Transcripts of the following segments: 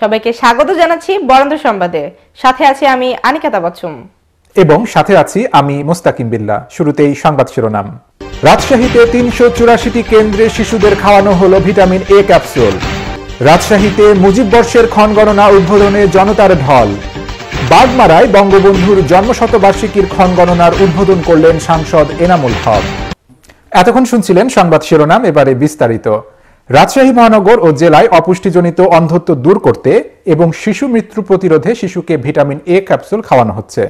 সবাইকে স্বাগত জানাচ্ছি বরেন্দ্র সংবাদে সাথে আছি আমি আনিকাতা বচ্চম এবং সাথে আছি আমি মোস্তাকিম বিল্লা শুরুতেই সংবাদ শিরোনাম রাজশাহীতে তিনশো চুরাশিটি কেন্দ্রে শিশুদের খাওয়ানো হল ভিটামিন এ ক্যাপসুল রাজশাহীতে মুজিব বর্ষের ক্ষণগণনা উদ্বোধনে জনতার ঢল বাগমারায় বঙ্গবন্ধুর জন্মশতবার্ষিকীর ক্ষণগণনার উদ্বোধন করলেন সাংসদ এনামুল হক এতক্ষণ শুনছিলেন সংবাদ শিরোনাম এবারে বিস্তারিত রাজশাহী মহানগর ও জেলায় অপুষ্টিজনিত অন্ধত্ব দূর করতে এবং শিশু মৃত্যু প্রতিরোধে শিশুকে ভিটামিন এ ক্যাপসুল খাওয়ানো হচ্ছে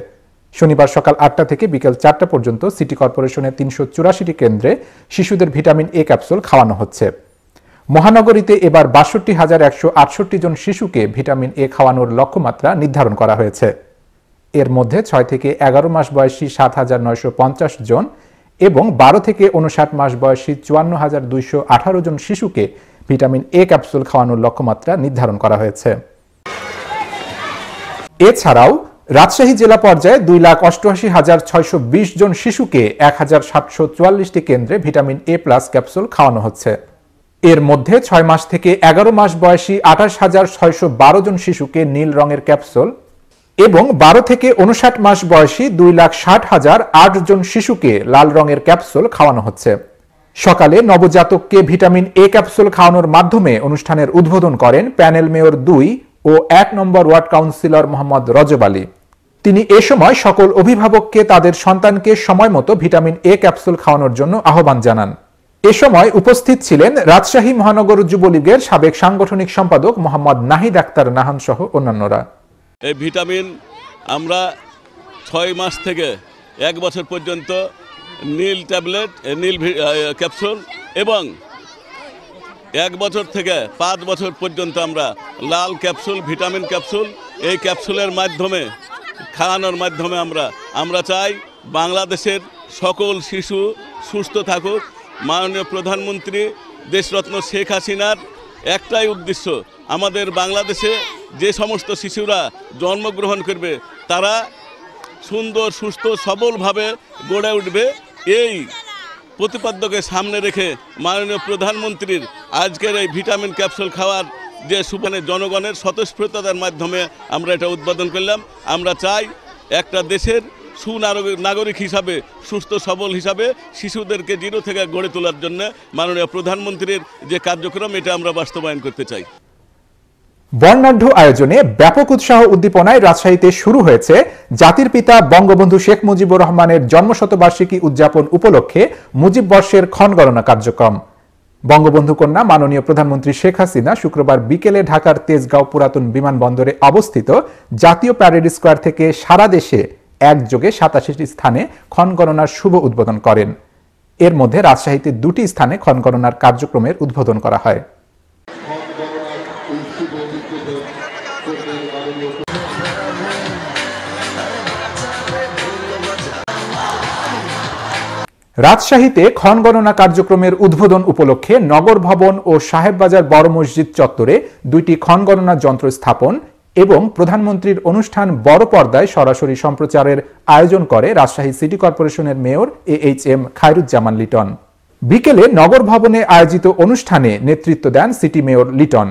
শনিবার সকাল আটটা থেকে বিকেল চারটা পর্যন্ত সিটি কর্পোরেশনের তিনশো চুরাশিটি কেন্দ্রে শিশুদের ভিটামিন এ ক্যাপসুল খাওয়ানো হচ্ছে মহানগরীতে এবার বাষট্টি হাজার একশো আটষট্টি জন শিশুকে ভিটামিন এ খাওয়ানোর লক্ষ্যমাত্রা নির্ধারণ করা হয়েছে এর মধ্যে ছয় থেকে এগারো মাস বয়সী সাত হাজার নয়শো পঞ্চাশ জন এবং বারো থেকে উনষাট মাস বয়সী চুয়ান্ন হাজার দুইশো আঠারো জন শিশুকে ভিটামিন এ ক্যাপসুল খাওয়ানোর লক্ষ্যমাত্রা নির্ধারণ করা হয়েছে এছাড়াও রাজশাহী জেলা পর্যায়ে দুই লাখ অষ্টআশি হাজার ছয়শো বিশ জন শিশুকে এক হাজার সাতশো চুয়াল্লিশটি কেন্দ্রে ভিটামিন এ প্লাস ক্যাপসুল খাওয়ানো হচ্ছে এর মধ্যে ছয় মাস থেকে এগারো মাস বয়সী আঠাশ হাজার ছয়শো বারো জন শিশুকে নীল রঙের ক্যাপসুল এবং বারো থেকে উনষাট মাস বয়সী দুই লাখ ষাট হাজার আট জন শিশুকে লাল রঙের ক্যাপসুল খাওয়ানো হচ্ছে সকালে নবজাতককে ভিটামিন এ ক্যাপসুল খাওয়ানোর মাধ্যমে অনুষ্ঠানের উদ্বোধন করেন প্যানেল মেয়র দুই ও এক number ward councillor Mohammad Rajab Ali তিনি এ সময় সকল অভিভাবককে তাদের সন্তানকে সময় মতো ভিটামিন এ ক্যাপসুল খাওয়ানোর জন্য আহ্বান জানান এ সময় উপস্থিত ছিলেন রাজশাহী মহানগর যুবলীগের সাবেক সাংগঠনিক সম্পাদক মোহাম্মদ নাহিদ আক্তার নাহান সহ অন্যান্যরা এই ভিটামিন আমরা ছয় মাস থেকে এক বছর পর্যন্ত নীল ট্যাবলেট নীল ক্যাপসুল এবং এক বছর থেকে পাঁচ বছর পর্যন্ত আমরা লাল ক্যাপসুল ভিটামিন ক্যাপসুল এই ক্যাপসুলের মাধ্যমে খাওয়ানোর মাধ্যমে আমরা আমরা চাই বাংলাদেশের সকল শিশু সুস্থ থাকুক মাননীয় প্রধানমন্ত্রী দেশরত্ন শেখ হাসিনার একটাই উদ্দেশ্য আমাদের বাংলাদেশে যে সমস্ত শিশুরা জন্মগ্রহণ করবে তারা সুন্দর সুস্থ সবলভাবে গড়ে উঠবে এই প্রতিপাদ্যকে সামনে রেখে মাননীয় প্রধানমন্ত্রীর আজকের এই ভিটামিন ক্যাপসুল খাওয়ার যে সুখানে জনগণের স্বতঃস্ফূর্ততার মাধ্যমে আমরা এটা উদ্বোধন করলাম আমরা চাই একটা দেশের সুনাগরিক হিসাবে সুস্থ সবল হিসাবে শিশুদেরকে জিরো থেকে গড়ে তোলার জন্য মাননীয় প্রধানমন্ত্রীর যে কার্যক্রম এটা আমরা বাস্তবায়ন করতে চাই বর্ণাঢ্য আয়োজনে ব্যাপক উৎসাহ উদ্দীপনায় রাজশাহীতে শুরু হয়েছে জাতির পিতা বঙ্গবন্ধু শেখ মুজিবুর রহমানের জন্মশতবার্ষিকী উদযাপন উপলক্ষে মুজিব বর্ষের ক্ষণগণনা কার্যক্রম বঙ্গবন্ধু কন্যা মাননীয় প্রধানমন্ত্রী শেখ হাসিনা শুক্রবার বিকেলে ঢাকার তেজগাঁও পুরাতন বিমানবন্দরে অবস্থিত জাতীয় প্যারেড স্কোয়ার থেকে সারা দেশে একযোগে সাতাশিটি স্থানে ক্ষণগণনার শুভ উদ্বোধন করেন এর মধ্যে রাজশাহীতে দুটি স্থানে ক্ষণগণনার কার্যক্রমের উদ্বোধন করা হয় রাজশাহীতে ক্ষণগণনা কার্যক্রমের উদ্বোধন উপলক্ষে নগর ভবন ও সাহেববাজার বড় মসজিদ চত্বরে দুইটি ক্ষণগণনা যন্ত্র স্থাপন এবং প্রধানমন্ত্রীর অনুষ্ঠান বড় পর্দায় সরাসরি সম্প্রচারের আয়োজন করে রাজশাহী সিটি কর্পোরেশনের mayor A H M Khairuzzaman Liton বিকেলে নগর ভবনে আয়োজিত অনুষ্ঠানে নেতৃত্ব দেন সিটি মেয়র লিটন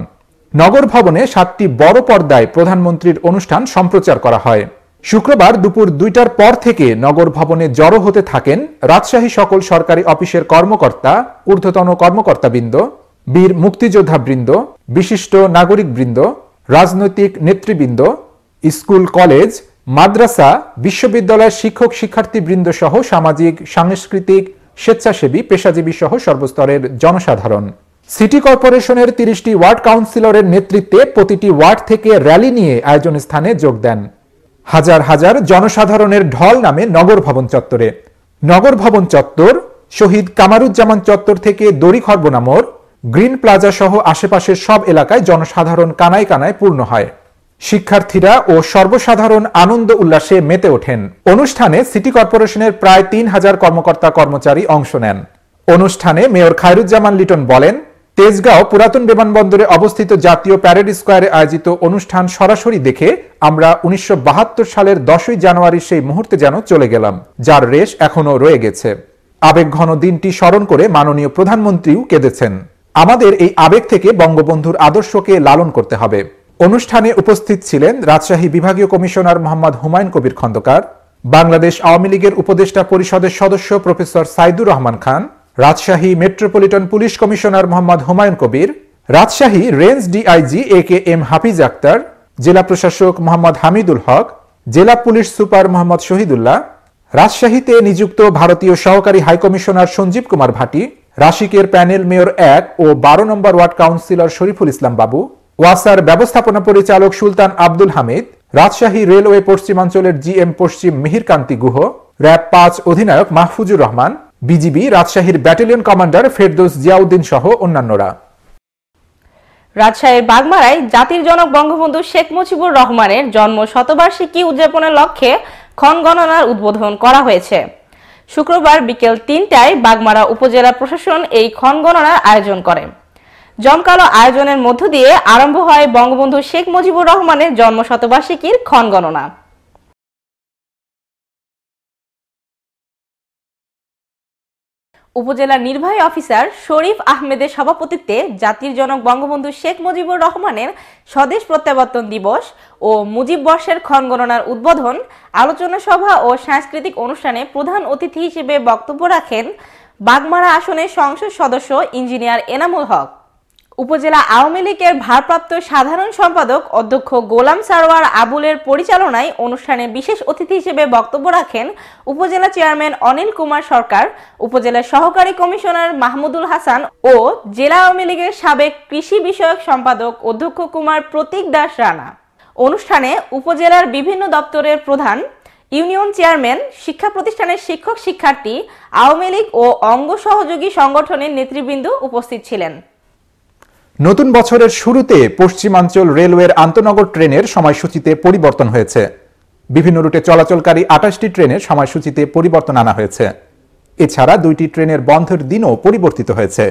নগর ভবনে সাতটি বড় পর্দায় প্রধানমন্ত্রীর অনুষ্ঠান সম্প্রচার করা হয় শুক্রবার দুপুর দুইটার পর থেকে নগর ভবনে জড়ো হতে থাকেন রাজশাহী সকল সরকারি অফিসের কর্মকর্তা ঊর্ধ্বতন কর্মকর্তাবৃন্দ বীর মুক্তিযোদ্ধাবৃন্দ বিশিষ্ট নাগরিকবৃন্দ রাজনৈতিক নেতৃবৃন্দ স্কুল কলেজ মাদ্রাসা বিশ্ববিদ্যালয়ের শিক্ষক শিক্ষার্থীবৃন্দ সহ সামাজিক সাংস্কৃতিক স্বেচ্ছাসেবী পেশাজীবী সহ সর্বস্তরের জনসাধারণ সিটি কর্পোরেশনের তিরিশটি ওয়ার্ড কাউন্সিলরের নেতৃত্বে প্রতিটি ওয়ার্ড থেকে র্যালি নিয়ে আয়োজন স্থানে যোগ দেন হাজার হাজার জনসাধারণের ঢল নামে নগর ভবন চত্বরে নগর ভবন চত্বর শহীদ কামারুজ্জামান চত্বর থেকে দড়িখর্ব নামর গ্রিন প্লাজা সহ আশেপাশের সব এলাকায় জনসাধারণ কানায় কানায় পূর্ণ হয় শিক্ষার্থীরা ও সর্বসাধারণ আনন্দ উল্লাসে মেতে ওঠেন অনুষ্ঠানে সিটি কর্পোরেশনের প্রায় তিন হাজার কর্মকর্তা কর্মচারী অংশ নেন অনুষ্ঠানে মেয়র খায়রুজ্জামান লিটন বলেন তেজগাঁও পুরাতন বিমানবন্দরে অবস্থিত জাতীয় প্যারেড স্কোয়ারে আয়োজিত অনুষ্ঠান সরাসরি দেখে আমরা উনিশশো সালের দশই জানুয়ারির সেই মুহূর্তে যেন চলে গেলাম যার রেশ এখনও রয়ে গেছে আবেগঘন দিনটি স্মরণ করে মাননীয় প্রধানমন্ত্রীও কেঁদেছেন আমাদের এই আবেগ থেকে বঙ্গবন্ধুর আদর্শকে লালন করতে হবে অনুষ্ঠানে উপস্থিত ছিলেন রাজশাহী বিভাগীয় কমিশনার মোহাম্মদ হুমায়ুন কবির খন্দকার বাংলাদেশ আওয়ামী লীগের উপদেষ্টা পরিষদের সদস্য professor Saidur Rahman Khan Rajshahi metropolitan police commissioner Mohammad Humayun Kabir Rajshahi range DIG A K M Hafiz Akhtar জেলা প্রশাসক মোহাম্মদ হামিদুল হক জেলা পুলিশ সুপার মোহাম্মদ শহীদুল্লাহ রাজশাহীতে নিযুক্ত ভারতীয় সহকারী হাইকমিশনার সঞ্জীব কুমার ভাটি রাশিকের প্যানেল মেয়র এক ও বারো number ward councillor Shariful Islam Babu ওয়াসার ব্যবস্থাপনা পরিচালক সুলতান আব্দুল হামিদ রাজশাহী রেলওয়ে পশ্চিমাঞ্চলের জিএম পশ্চিম মিহিরকান্তি গুহ র্যাব পাঁচ অধিনায়ক মাহফুজুর রহমান বিজিবি রাজশাহীর ব্যাটালিয়ন কমান্ডার ফেরদৌস জিয়াউদ্দিন সহ অন্যান্যরা রাজশাহীর বাগমারায় জাতির জনক বঙ্গবন্ধু শেখ মুজিবুর রহমানের জন্ম শতবার্ষিকী উদযাপনের লক্ষ্যে ক্ষণ গণনার উদ্বোধন করা হয়েছে শুক্রবার বিকেল তিনটায় বাগমারা উপজেলা প্রশাসন এই ক্ষণগণনার আয়োজন করে জমকালো আয়োজনের মধ্য দিয়ে আরম্ভ হয় বঙ্গবন্ধু শেখ মুজিবুর রহমানের জন্ম শতবার্ষিকীর ক্ষণগণনা উপজেলা নির্বাহী অফিসার শরীফ আহমেদের সভাপতিত্বে জাতির জনক বঙ্গবন্ধু শেখ মুজিবুর রহমানের স্বদেশ প্রত্যাবর্তন দিবস ও মুজিব বর্ষের ক্ষণগণনার উদ্বোধন আলোচনা সভা ও সাংস্কৃতিক অনুষ্ঠানে প্রধান অতিথি হিসেবে বক্তব্য রাখেন বাগমারা আসনের সংসদ সদস্য ইঞ্জিনিয়ার এনামুল হক উপজেলা আওয়ামী লীগের ভারপ্রাপ্ত সাধারণ সম্পাদক অধ্যক্ষ গোলাম সারোয়ার আবুলের পরিচালনায় অনুষ্ঠানে বিশেষ অতিথি হিসেবে বক্তব্য রাখেন উপজেলা চেয়ারম্যান অনিল কুমার সরকার উপজেলার সহকারী কমিশনার মাহমুদুল হাসান ও জেলা আওয়ামী লীগের সাবেক কৃষি বিষয়ক সম্পাদক অধ্যক্ষ কুমার প্রতীক দাস রানা অনুষ্ঠানে উপজেলার বিভিন্ন দপ্তরের প্রধান ইউনিয়ন চেয়ারম্যান শিক্ষা প্রতিষ্ঠানের শিক্ষক শিক্ষার্থী আওয়ামী লীগ ও অঙ্গ সহযোগী সংগঠনের নেতৃবৃন্দ উপস্থিত ছিলেন নতুন বছরের শুরুতে পশ্চিমাঞ্চল রেলওয়ের আন্তনগর ট্রেনের সময়সূচিতে পরিবর্তন হয়েছে বিভিন্ন রুটে চলাচলকারী আঠাশটি ট্রেনের সময়সূচিতে পরিবর্তন আনা হয়েছে এছাড়া দুইটি ট্রেনের বন্ধের দিনও পরিবর্তিত হয়েছে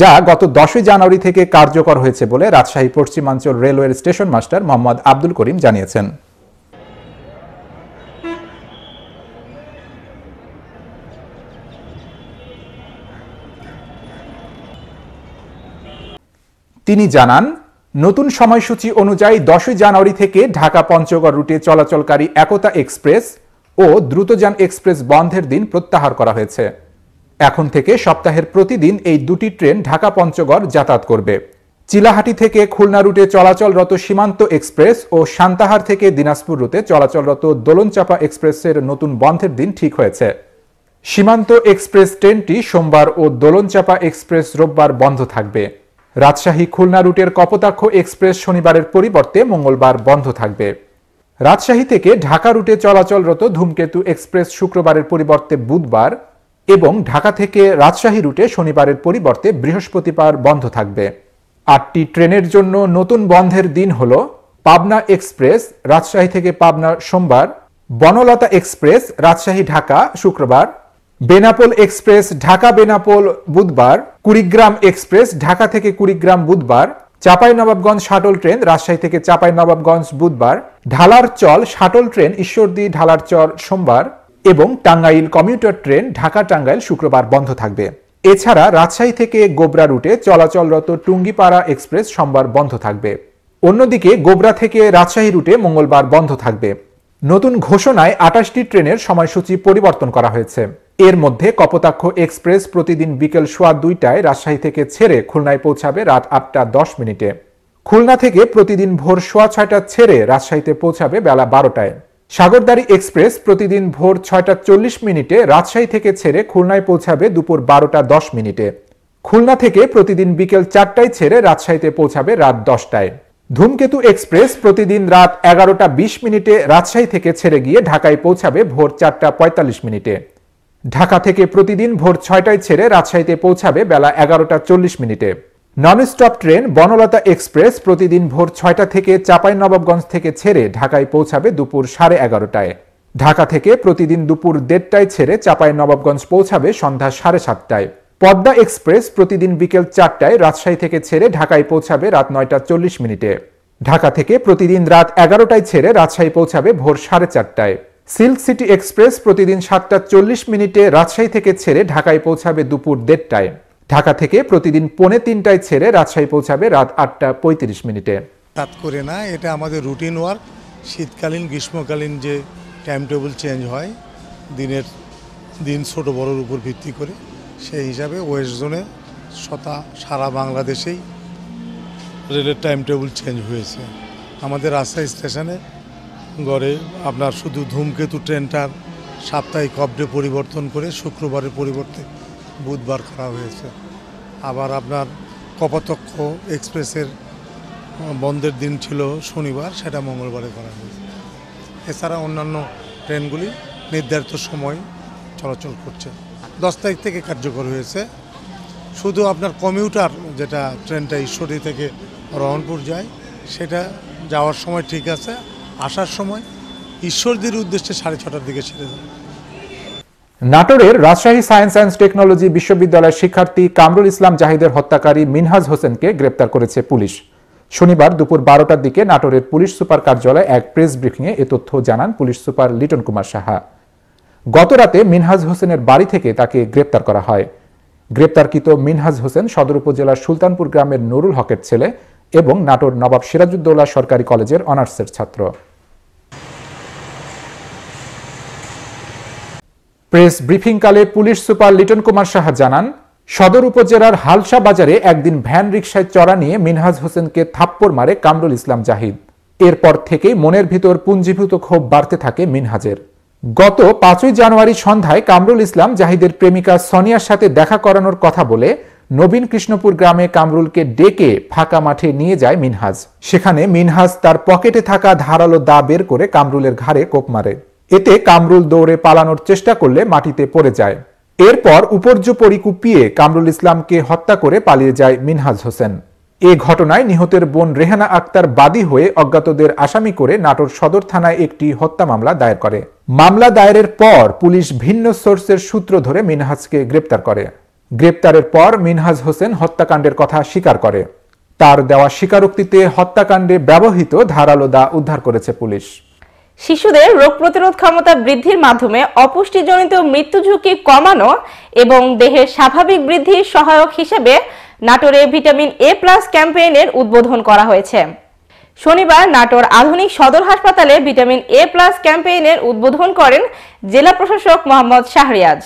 যা গত দশই জানুয়ারি থেকে কার্যকর হয়েছে বলে রাজশাহী পশ্চিমাঞ্চল রেলওয়ের স্টেশন মাস্টার মোহাম্মদ আব্দুল করিম জানিয়েছেন তিনি জানান নতুন সময়সূচি অনুযায়ী দশই জানুয়ারি থেকে ঢাকা পঞ্চগড় রুটে চলাচলকারী একতা এক্সপ্রেস ও দ্রুতযান এক্সপ্রেস বন্ধের দিন প্রত্যাহার করা হয়েছে এখন থেকে সপ্তাহের প্রতিদিন এই দুটি ট্রেন ঢাকা পঞ্চগড় যাতায়াত করবে চিলাহাটি থেকে খুলনা রুটে চলাচলরত সীমান্ত এক্সপ্রেস ও সান্তাহার থেকে দিনাজপুর রুটে চলাচলরত দোলনচাপা এক্সপ্রেসের নতুন বন্ধের দিন ঠিক হয়েছে সীমান্ত এক্সপ্রেস ট্রেনটি সোমবার ও দোলনচাপা এক্সপ্রেস রোববার বন্ধ থাকবে রাজশাহী খুলনা রুটের কপোতাক্ষ এক্সপ্রেস শনিবারের পরিবর্তে মঙ্গলবার বন্ধ থাকবে রাজশাহী থেকে ঢাকা রুটে চলাচলরত ধূমকেতু এক্সপ্রেস শুক্রবারের পরিবর্তে বুধবার এবং ঢাকা থেকে রাজশাহী রুটে শনিবারের পরিবর্তে বৃহস্পতিবার বন্ধ থাকবে আটটি ট্রেনের জন্য নতুন বন্ধের দিন হল পাবনা এক্সপ্রেস রাজশাহী থেকে পাবনা সোমবার বনলতা এক্সপ্রেস রাজশাহী ঢাকা শুক্রবার বেনাপোল এক্সপ্রেস ঢাকা বেনাপোল বুধবার কুড়িগ্রাম এক্সপ্রেস ঢাকা থেকে কুড়িগ্রাম বুধবার চাপাই নবাবগঞ্জ শাটল ট্রেন রাজশাহী থেকে চাপাই নবাবগঞ্জ বুধবার ঢালার চল শাটল ট্রেন ঈশ্বরদী ঢালার চর সোমবার এবং টাঙ্গাইল কমিউটার ট্রেন ঢাকা টাঙ্গাইল শুক্রবার বন্ধ থাকবে এছাড়া রাজশাহী থেকে গোবরা রুটে চলাচলরত টুঙ্গিপাড়া এক্সপ্রেস সোমবার বন্ধ থাকবে অন্যদিকে গোবরা থেকে রাজশাহী রুটে মঙ্গলবার বন্ধ থাকবে নতুন ঘোষণায় আটাশটি ট্রেনের সময়সূচি পরিবর্তন করা হয়েছে এর মধ্যে কপোতাক্ষ এক্সপ্রেস প্রতিদিন বিকেল সোয়া দুইটায় রাজশাহী থেকে ছেড়ে খুলনায় পৌঁছাবে রাত আটটা দশ মিনিটে খুলনা থেকে প্রতিদিন ভোর সোয়া ছয়টা ছেড়ে রাজশাহীতে পৌঁছাবে বেলা বারোটায় সাগরদারি এক্সপ্রেস প্রতিদিন ভোর ছয়টা চল্লিশ মিনিটে রাজশাহী থেকে ছেড়ে খুলনায় পৌঁছাবে দুপুর বারোটা দশ মিনিটে খুলনা থেকে প্রতিদিন বিকেল চারটায় ছেড়ে রাজশাহীতে পৌঁছাবে রাত দশটায় ধূমকেতু এক্সপ্রেস প্রতিদিন রাত এগারোটা বিশ মিনিটে রাজশাহী থেকে ছেড়ে গিয়ে ঢাকায় পৌঁছাবে ভোর চারটা পঁয়তাল্লিশ মিনিটে ঢাকা থেকে প্রতিদিন ভোর ছয়টায় ছেড়ে রাজশাহীতে পৌঁছাবে বেলা এগারোটা চল্লিশ মিনিটে non stop train Banalata express প্রতিদিন ভোর ছয়টা থেকে চাপাই নবাবগঞ্জ থেকে ছেড়ে ঢাকায় পৌঁছাবে দুপুর সাড়ে এগারোটায় ঢাকা থেকে প্রতিদিন দুপুর দেড়টায় ছেড়ে চাপাই নবাবগঞ্জ পৌঁছাবে সন্ধ্যা সাড়ে সাতটায় পদ্মা এক্সপ্রেস প্রতিদিন বিকেল চারটায় রাজশাহী থেকে ছেড়ে ঢাকায় পৌঁছাবে রাত নয়টা চল্লিশ মিনিটে ঢাকা থেকে প্রতিদিন রাত এগারোটায় ছেড়ে রাজশাহী পৌঁছাবে ভোর সাড়ে চারটায় সিল্ক সিটি এক্সপ্রেস প্রতিদিন সাতটা চল্লিশ মিনিটে রাজশাহী থেকে ছেড়ে ঢাকায় পৌঁছাবে দুপুর দেড়টায় ঢাকা থেকে প্রতিদিন পৌনে তিনটায় ছেড়ে রাজশাহী পৌঁছাবে রাত আটটা পঁয়ত্রিশ মিনিটে তাত করে না এটা আমাদের রুটিন ওয়ার্ক শীতকালীন গ্রীষ্মকালীন যে টাইম টেবিল চেঞ্জ হয় দিনের দিন ছোট বড়োর উপর ভিত্তি করে সেই হিসাবে ওয়েস্ট জোনে শতা সারা বাংলাদেশেই রেলের টাইম টেবিল চেঞ্জ হয়েছে আমাদের রাজশাহী স্টেশনে গড়ে আপনার শুধু ধূমকেতু ট্রেনটার সাপ্তাহিক অবডে পরিবর্তন করে শুক্রবারের পরিবর্তে বুধবার করা হয়েছে আবার আপনার কপতক্ষ এক্সপ্রেসের বন্ধের দিন ছিল শনিবার সেটা মঙ্গলবারে করা হয়েছে এছাড়া অন্যান্য ট্রেনগুলি নির্ধারিত সময় চলাচল করছে দশ তারিখ থেকে কার্যকর হয়েছে শুধু আপনার কমিউটার যেটা ট্রেনটা ঈশ্বরী থেকে রহনপুর যায় সেটা যাওয়ার সময় ঠিক আছে আসার সময় ঈশ্বরদের উদ্দেশ্যে সাড়ে ছটার দিকে ছেড়ে দেয় নাটোরের রাজশাহী সায়েন্স অ্যান্ড টেকনোলজি বিশ্ববিদ্যালয়ের শিক্ষার্থী কামরুল ইসলাম জাহিদের হত্যাকারী মিনহাজ হোসেনকে গ্রেপ্তার করেছে পুলিশ শনিবার দুপুর বারোটার দিকে নাটোরের পুলিশ সুপার কার্যালয়ে এক প্রেস ব্রিফিংয়ে এ তথ্য জানান পুলিশ সুপার লিটন কুমার সাহা গতরাতে মিনহাজ হোসেনের বাড়ি থেকে তাকে গ্রেপ্তার করা হয় গ্রেপ্তারকৃত মিনহাজ হোসেন সদর উপজেলার সুলতানপুর গ্রামের নুরুল হকের ছেলে এবং নাটোর নবাব সিরাজউদ্দৌলা সরকারি কলেজের অনার্সের ছাত্র প্রেস ব্রিফিংকালে পুলিশ সুপার লিটন কুমার সাহা জানান সদর উপজেলার হালসা বাজারে একদিন ভ্যান রিক্সায় চড়া নিয়ে মিনহাজ হোসেনকে থাপ্পড় মারে কামরুল ইসলাম জাহিদ এরপর থেকে মনের ভিতর পুঞ্জীভূত ক্ষোভ বাড়তে থাকে মিনহাজের গত পাঁচই জানুয়ারি সন্ধ্যায় কামরুল ইসলাম জাহিদের প্রেমিকা সনিয়ার সাথে দেখা করানোর কথা বলে নবীন কৃষ্ণপুর গ্রামে কামরুলকে ডেকে ফাঁকা মাঠে নিয়ে যায় মিনহাজ সেখানে মিনহাজ তার পকেটে থাকা ধারালো দা বের করে কামরুলের ঘাড়ে কোপ মারে এতে কামরুল দৌড়ে পালানোর চেষ্টা করলে মাটিতে পড়ে যায় এরপর উপর্যপরি কুপিয়ে কামরুল ইসলামকে হত্যা করে পালিয়ে যায় মিনহাজ হোসেন এ ঘটনায় নিহতের বোন রেহানা আক্তার বাদী হয়ে অজ্ঞাতদের আসামি করে নাটোর সদর থানায় একটি হত্যা মামলা দায়ের করে মামলা দায়েরের পর পুলিশ ভিন্ন সোর্সের সূত্র ধরে মিনহাজকে গ্রেপ্তার করে গ্রেপ্তারের পর মিনহাজ হোসেন হত্যাকাণ্ডের কথা স্বীকার করে তার দেওয়া স্বীকারোক্তিতে হত্যাকাণ্ডে ব্যবহৃত ধারালো দা উদ্ধার করেছে পুলিশ শিশুদের রোগ প্রতিরোধ ক্ষমতা বৃদ্ধির মাধ্যমে অপুষ্টিজনিত মৃত্যু ঝুঁকি কমানো এবং দেহের স্বাভাবিক বৃদ্ধির সহায়ক হিসেবে নাটোরে ভিটামিন এ প্লাস ক্যাম্পেইনের উদ্বোধন করা হয়েছে শনিবার নাটোর আধুনিক সদর হাসপাতালে ভিটামিন এ প্লাস ক্যাম্পেইনের উদ্বোধন করেন জেলা প্রশাসক মোহাম্মদ শাহরিয়াজ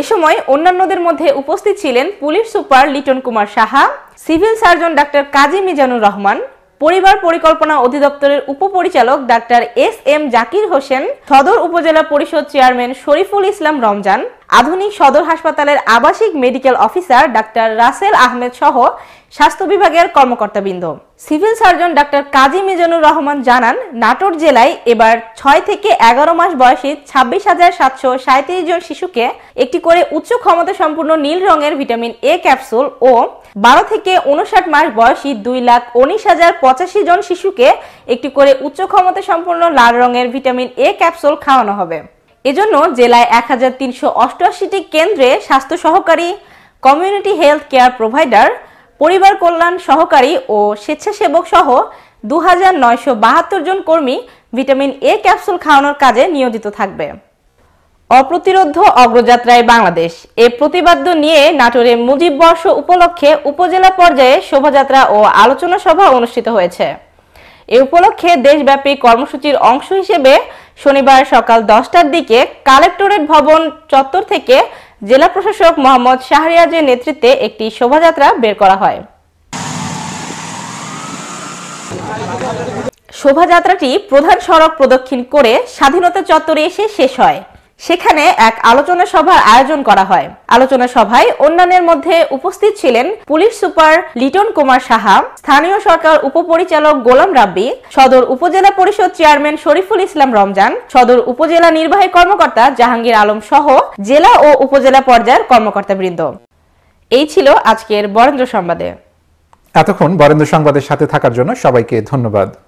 এ সময় অন্যান্যদের মধ্যে উপস্থিত ছিলেন police super Liton Kumar Saha civil surgeon doctor Kazi Mizanur Rahman পরিবার পরিকল্পনা অধিদপ্তরের উপপরিচালক doctor S M Zakir Hossain সদর উপজেলা পরিষদ চেয়ারম্যান শরীফুল ইসলাম রমজান আধুনিক সদর হাসপাতালের আবাসিক medical officer doctor Russell Ahmed সহ স্বাস্থ্য বিভাগের কর্মকর্তাবৃন্দ civil surgeon doctor Kazi Mizanur Rahman জানান নাটোর জেলায় এবার ছয় থেকে এগারো মাস বয়সী ছাব্বিশ হাজার সাতশো সাঁত্রিশ জন শিশুকে একটি করে উচ্চ ক্ষমতা সম্পূর্ণ নীল রঙের ভিটামিন এ ক্যাপসুল ও বারো থেকে উনষাট মাস বয়সী দুই লাখ উনিশ হাজার পঁচাশি জন শিশুকে একটি করে উচ্চ ক্ষমতা সম্পূর্ণ লাল রঙের ভিটামিন এ ক্যাপসুল খাওয়ানো হবে এজন্য জেলায় এক হাজার তিনশো অষ্টআশিটি কেন্দ্রে স্বাস্থ্য সহকারী কমিউনিটি হেলথ কেয়ার প্রোভাইডার পরিবার কল্যাণ সহকারী ও স্বেচ্ছাসেবক সহ দু জন কর্মী ভিটামিন এ ক্যাপসুল খাওয়ানোর কাজে নিয়োজিত থাকবে অপ্রতিরোধ অগ্রযাত্রায় বাংলাদেশ এ প্রতিবাদ্য নিয়ে নাটোরে মুজিব বর্ষ উপলক্ষে উপজেলা পর্যায়ে শোভাযাত্রা ও আলোচনা সভা অনুষ্ঠিত হয়েছে এ উপলক্ষে দেশব্যাপী কর্মসূচির অংশ হিসেবে শনিবার সকাল দশটার দিকে কালেক্টরেট ভবন চত্বর থেকে জেলা প্রশাসক মোহাম্মদ শাহরিয়াজের নেতৃত্বে একটি শোভাযাত্রা বের করা হয় শোভাযাত্রাটি প্রধান সড়ক প্রদক্ষিণ করে স্বাধীনতা চত্বরে এসে শেষ হয় সেখানে এক আলোচনা সভার আয়োজন করা হয় আলোচনা সভায় অন্যান্যের মধ্যে উপস্থিত ছিলেন পুলিশ সুপার লিটন কুমার সাহা স্থানীয় সরকার উপপরিচালক গোলাম রাব্বি সদর উপজেলা পরিষদ চেয়ারম্যান শরীফুল ইসলাম রমজান সদর উপজেলা নির্বাহী কর্মকর্তা জাহাঙ্গীর আলম সহ জেলা ও উপজেলা পর্যায়ের কর্মকর্তাবৃন্দ এই ছিল আজকের বরেন্দ্র সংবাদে এতক্ষণ বরেন্দ্র সংবাদের সাথে থাকার জন্য সবাইকে ধন্যবাদ